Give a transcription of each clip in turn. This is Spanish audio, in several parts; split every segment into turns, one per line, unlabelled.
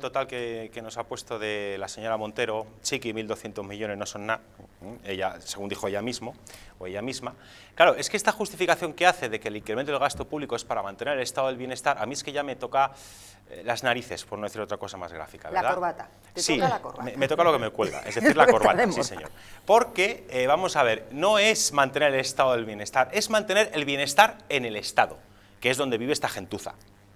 total que, que, nos ha puesto de la señora Montero, Chiqui, 1.200 millones no son nada, ¿eh? ella, según dijo ella mismo, o ella misma. Claro, es que esta justificación que hace de que el incremento del gasto público es para mantener el estado del bienestar, a mí es que ya me toca eh, las narices, por no decir otra cosa más gráfica, La corbata, sí, Me, me, toca lo que me cuelga, es decir, la corbata, sí señor. Porque, eh, vamos a ver, no es mantener el estado del bienestar, es mantener el bienestar en el estado, que es donde vive esta gentuza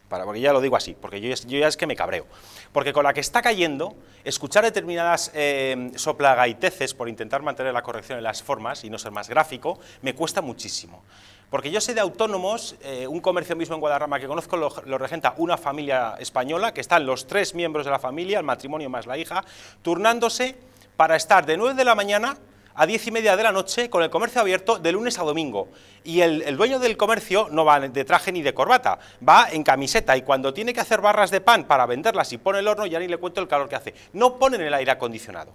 porque ya lo digo así, porque yo, ya es que me cabreo. Porque con la que está cayendo, escuchar determinadas eh, soplagaiteces por intentar mantener la corrección en las formas y no ser más gráfico, me cuesta muchísimo. Porque yo sé de autónomos, eh, un comercio mismo en Guadarrama que conozco lo, lo, regenta una familia española, que están los tres miembros de la familia, el matrimonio más la hija, turnándose para estar de 9 de la mañana a diez y media de la noche con el comercio abierto de lunes a domingo. Y el, el dueño del comercio no va de traje ni de corbata, va en camiseta y cuando tiene que hacer barras de pan para venderlas y pone el horno, ya ni le cuento el calor que hace. No ponen el aire acondicionado,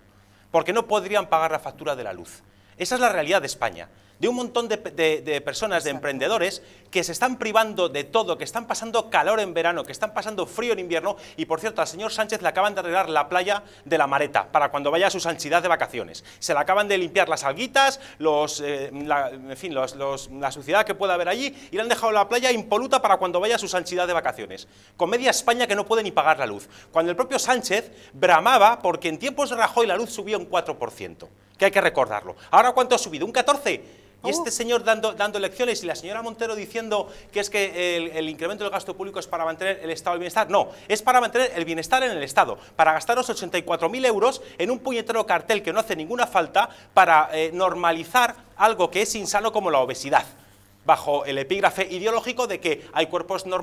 porque no podrían pagar la factura de la luz. Esa es la realidad de España, de un montón de, personas, de emprendedores, que se están privando de todo, que están pasando calor en verano, que están pasando frío en invierno, y por cierto, al señor Sánchez le acaban de arreglar la playa de la Mareta, para cuando vaya a su sanchidad de vacaciones. Se le acaban de limpiar las alguitas, los, eh, la, en fin, la suciedad que pueda haber allí, y le han dejado la playa impoluta para cuando vaya su sanchidad de vacaciones. Comedia España que no puede ni pagar la luz. Cuando el propio Sánchez bramaba porque en tiempos de Rajoy la luz subía un 4% que hay que recordarlo. Ahora, ¿cuánto ha subido? ¿Un 14? Y este oh. señor dando, dando lecciones y la señora Montero diciendo que es que el, incremento del gasto público es para mantener el estado del bienestar. No, es para mantener el bienestar en el estado, para gastar gastaros 84.000 euros en un puñetero cartel que no hace ninguna falta para eh, normalizar algo que es insano como la obesidad, bajo el epígrafe ideológico de que hay cuerpos normales.